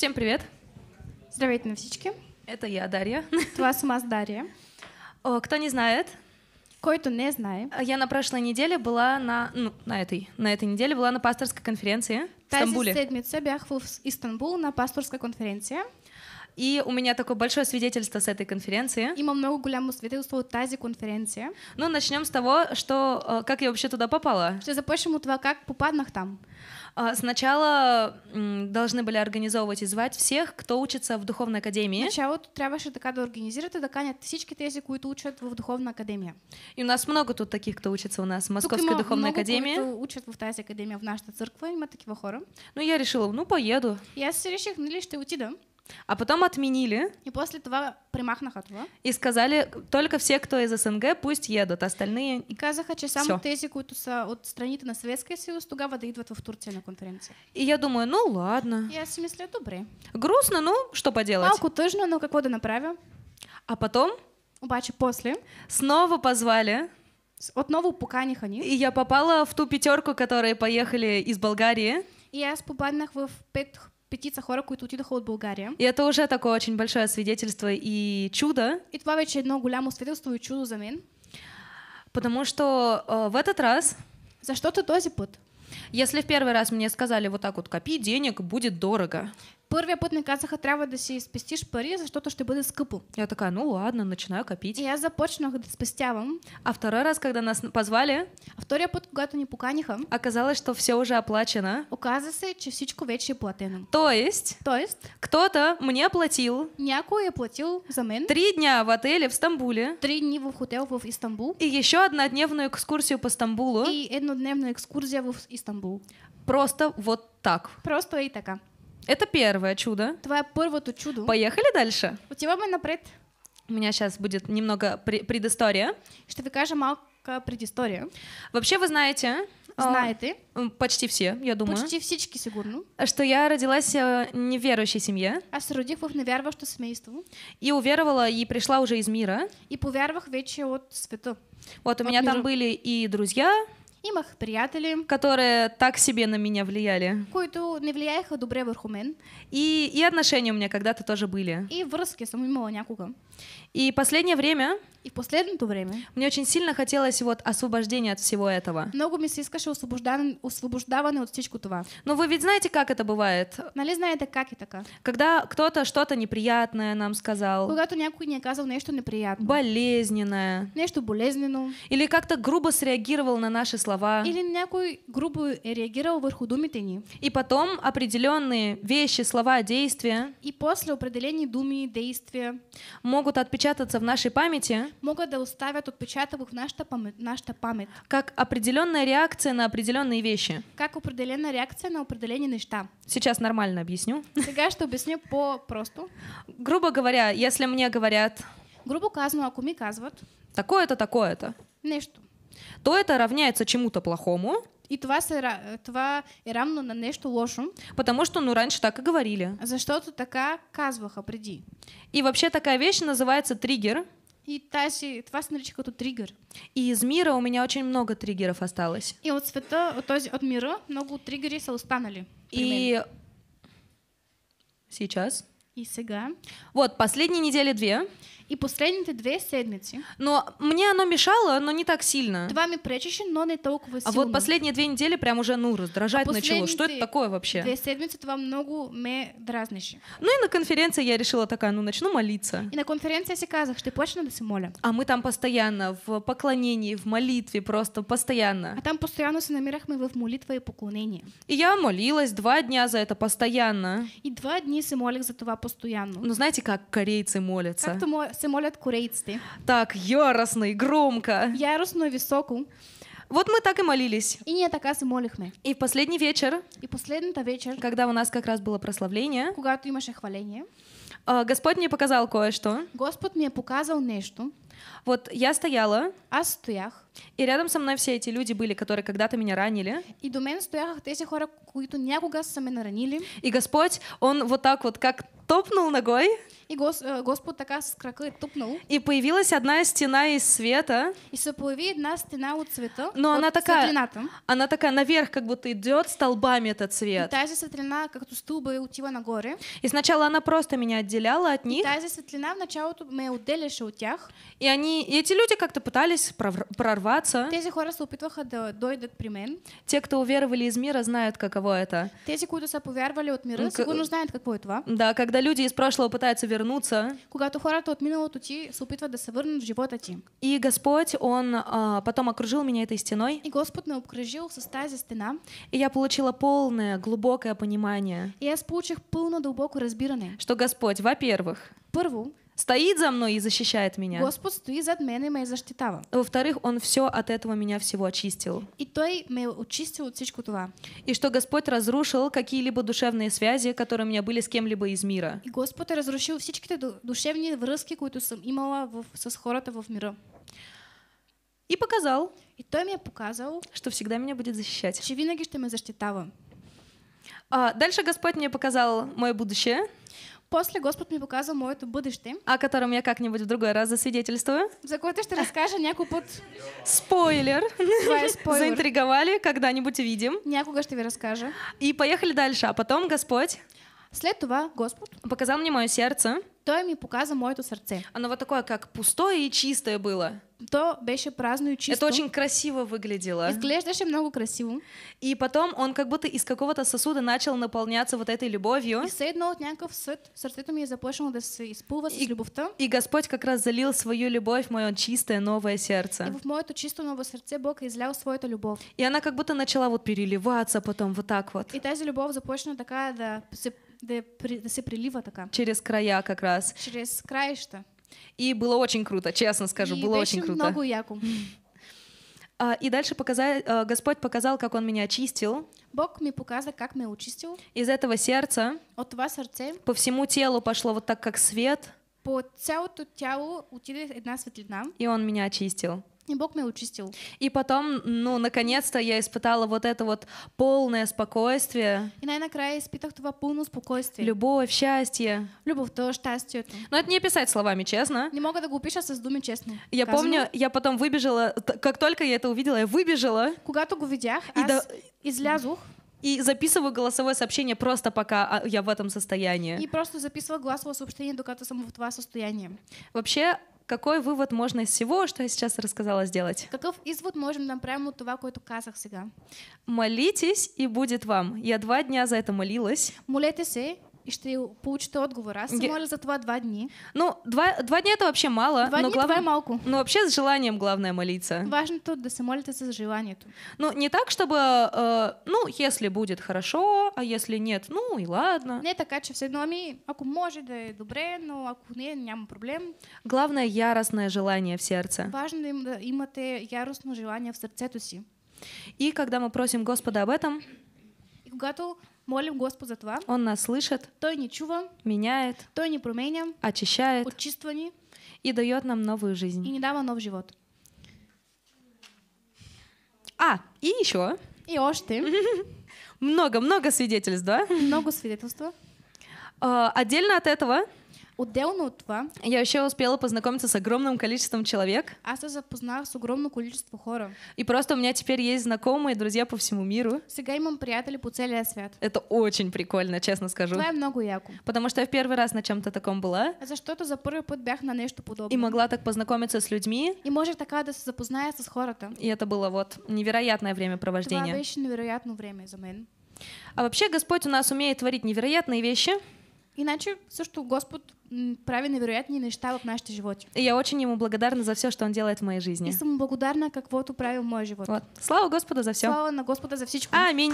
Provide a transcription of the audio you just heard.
Всем привет! Здравейте на Это я, Дарья. Твоя съм аз, Дарья. О, кто не знает, кой-то не знае. Э, я на прошлой неделе была на... Ну, на этой. На этой неделе была на пасторской конференции в Стамбуле. Тази седмица бях в Истанбул на пасторской конференции. И у меня такое большое свидетельство с этой конференции. И мы много голямо свидетельство от тази конференции. Ну, начнем с того, что э, как я вообще туда попала. Ще запишем от того, как попаднах там. А, сначала должны были организовывать и звать всех, кто учится в Духовной Академии. Сначала тут трябваше така да организирате, да канят всички тези, които учат в духовной академии. И у нас много тут таких, кто учится у нас в Московской Духовной Академии. Които учат в тази академии в нашата църква, има такива хора. Ну я решила, ну поеду. И аз си реших, ты ще отида. А потом отменили. И после этого примахнах этого. И сказали, только все, кто из СНГ, пусть едут, остальные... И казаха, че сам тези, които са от страните на Советския съюз, тогава да идват в Турции на конференция. И я думаю, ну ладно. Я си мисля, добре. Грустно, ну что поделать. Малко тоже, но как воду направим. А потом... Обаче после... Снова позвали... От нового, Отново поканиха ни. И я попала в ту пятерку, которые поехали из Болгарии. И я с попаднах в пет петица хора, които отидоха от България. И это уже такое очень большое свидетельство и чудо. И това вече едно голямо свидетелство и чудо за мен. Потому что э, в этот раз... За что ты този път. Если в первый раз мне сказали вот так вот, копи денег, будет дорого първия път не казаха, трябва да си спестиш пари, защото ще бъде скъпо. Я така, ну ладно, начинаю копить. И аз започнах да спестявам. А второй раз, когда нас позвали? А втория път, когато ни поканиха? Оказалось, что все уже оплачено. Оказа се, че всичко вече е платено. То есть? То есть? Кто-то мне платил. Някой е платил за мен. Три дня в отеле в Стамбуле. Три дни в хотел в Истанбул. И еще однодневную экскурсию по Стамбулу. И однодневную экскурсия в Истанбул. Просто вот так. Просто и така. Это первое чудо. Твое первое чудо. Поехали дальше. У тебя ми напред. У меня сейчас будет немного предыстория. Что вы кажете, малка предыстория. Вообще вы знаете, а, Знаете? Почти все, я думаю. Почти всечки, сигурно. Ну. Что я родилась э, не в верующей семье. А с родих в что семействе. И уверовала, и пришла уже из мира. И поверовах вече от света. Вот, у меня от там были и друзья, и Имах приятели. Которые так себе на меня влияли. Кое-то не влияет, а добре върху мен. И, и отношения у меня когда-то тоже были. И връзки съм имала някога. И последнее время... И в последнее время... Мне очень сильно хотелось вот освобождения от всего этого. Много ми се искаше освобождаване, освобождаване от стечку това. Но вы ведь знаете, как это бывает? Нали знаете как и така? Когда кто-то что-то неприятное нам сказал. Когда Когато някой ни е казал нечто неприятное. Болезненное. Нечто болезненно. Или как-то грубо среагировал на наши слова слова. Или некую грубо е реагировал върху думите ни. И потом определенные вещи, слова, действия. И после определенные думи, действия. Могут отпечататься в нашей памяти. Могут да оставят отпечаток в нашата память, нашата память. Как определенная реакция на определенные вещи. Как определенная реакция на определенные неща. Сейчас нормально объясню. Сега что объясню по-просто. Грубо говоря, если мне говорят... Грубо казано, а куми казват... Такое-то, такое-то. Нещо то это равняется чему-то плохому. И това, се, това е равно на нечто лошо. Потому что, ну, раньше так и говорили. А за что Защото такая казваха преди. И вообще такая вещь называется триггер. И Таси това се нарича като тригър. И из мира у меня очень много триггеров осталось. И от света, от, този, от мира много триггери са останали. И сейчас. И сега. Вот, последние недели две. И последние две седмици. Но мне оно мешало, но не так сильно. Това ми пречище, но не толкова сильно. А вот последние две недели прям уже, ну, раздражать а начало. Что это такое вообще? Две седмицы вам много ме дразнеше. Ну и на конференции я решила такая, ну, начну молиться. И на конференции я себе казах, ще почна да моля. А мы там постоянно в поклонении, в молитве просто постоянно. А там постоянно се намирахме в молитве и поклонении. И я молилась два дня за это постоянно. И два дня се молих за това постоянно. Ну, знаете, как корейцы молятся? как се молят корейците. Так, яростно и громко. Яростно и високо. Вот мы так и молились. И не так и молихме. И в последний вечер. И последний то вечер. Когда у нас как раз было прославление. Куда ты имаше хваление. А, Господь мне показал кое-что. Господь мне показал нечто. Вот я стояла. А стоях. И рядом со мной все эти люди были, которые когда-то меня ранили. И до меня мен те тези хора, които някога са ме наранили. И Господь, Он вот так вот как топнул ногой. И гос, э, Господь такая с крака тупнул. И появилась одна стена из света. И се появи одна стена у цвета. Но от она такая, светлината. она такая наверх как будто идет столбами этот цвет. И та тази светлина у тебя на нагоре. И сначала она просто меня отделяла от них. И та тази светлина вначале началото ме отделяше у тях. И они, и эти люди как-то пытались прорваться. Тези хора се опитваха да дойдат Те, кто уверовали из мира, знают, каково это. Те, кто са повярвали от мира, ну, сигурно знаят какво е това. Да, когда люди из прошлого пытаются вернуться вернуться. Когато хората от миналото ти се опитват в живота ти. И Господь, Он а, потом окружил меня этой стеной. И Господь меня окружил с тази стена. И я получила полное, глубокое понимание. И я получих полно глубокое разбирание. Что Господь, во-первых, Первую стоит за мной и защищает меня. Господь стоит за мной и ме защитава. Во-вторых, Он все от этого меня всего очистил. И Той ме очистил от всичко това. И что Господь разрушил какие-либо душевные связи, которые у меня были с кем-либо из мира. И Господь разрушил всичките душевни връзки, които съм имала в, с хората в мира. И показал. И Той мне показал. Что всегда меня будет защищать. Че винаги ще ме защитава. А, дальше Господь мне показал мое будущее. После Господь мне показал моето бъдеще. О котором я как-нибудь в другой раз засвидетельствую. За което ще разкажа някой под Спойлер. Това е спойлер. Заинтриговали, когда-нибудь увидим. Някога что ви разкажа. И поехали дальше, а потом Господь След това Господ показал мне мое сердце. Той ми показа моето сърце. Оно вот такое, как пустое и чистое было. То беше праздную чисто. Это очень красиво выглядело. Изглеждаше много красиво. И потом он как будто из какого-то сосуда начал наполняться вот этой любовью. И все едно от някакъв съд, сърцето ми е започнало да се изпълва с любовта. И Господь как раз залил свою любовь в мое чистое новое сердце. И в моето чисто ново сердце Бог излял своята любовь. И она как будто начала вот переливаться потом вот так вот. И тази любовь започна така да се де, се прилива така. Через края как раз. Через что? И было очень круто, честно скажу, и было очень круто. ногу яку. А, и дальше показал а, Господь показал, как Он меня очистил. Бог мне показал, как меня очистил. Из этого сердца. От вас сердце. По всему телу пошло вот так, как свет. По целому телу утили одна светлина. И Он меня очистил. И Бог меня учистил. И потом, ну, наконец-то я испытала вот это вот полное спокойствие. И, наверное, край испытах това полное спокойствие. Любовь, счастье. Любовь, то счастье. Но это не описать словами, честно. Не могу так упишь, а с думи, честно. Я Казано. помню, я потом выбежала, как только я это увидела, я выбежала. Куда-то видях, и аз да... излязух. И записываю голосовое сообщение просто пока а, я в этом состоянии. И просто записывала голосовое сообщение, докато сам в твоем состоянии. Вообще, какой вывод можно из всего, что я сейчас рассказала, сделать? Каков извод можем направить това, което казах сега? Молитесь, и будет вам. Я два дня за это молилась. Молете и ще получите отговор. раз се моля за това два дни. Ну, два, два дня это вообще мало. Два но дни главное, това е Но вообще с желанием главное молиться. Важно Важното да се молите с желанието. Ну, не так, чтобы, э, ну, если будет хорошо, а если нет, ну и ладно. Не така, что все едно, ами, ако може да и добре, но ако не, няма проблем. Главное яростное желание в сердце. Важно им да имате яростное желание в сердце туси. И когда мы просим Господа об этом, и когато Молим Господа за това. Он нас слышит. Той не чува. Меняет. Той не променя. Очищает. Очиства И дает нам новую жизнь. И не дава нов живот. А, и еще. И ож ты. Много-много свидетельств, да? Много свидетельств. А, отдельно от этого Отделно от това... Я вообще успела познакомиться с огромным количеством человек. А ты запознах с огромное количество хора. И просто у меня теперь есть знакомые, друзья по всему миру. Сега имам приятели по целый свет. Это очень прикольно, честно скажу. Това е много яку. Потому что я в первый раз на чем-то таком была. А За что-то за первый път бях на нечто подобное. И могла так познакомиться с людьми. И может такая да запознается с хората. И это было вот невероятное времяпровождение. Это беше невероятное время за меня. А вообще Господь у нас умеет творить невероятные вещи. Иначе също Господ прави невероятни неща в нашите животи. И я очень ему благодарна за все, что он делает в моей жизни. И ему благодарна как вот управил моя живот. Вот. Слава Господу за все. Слава на Господа за все. Аминь.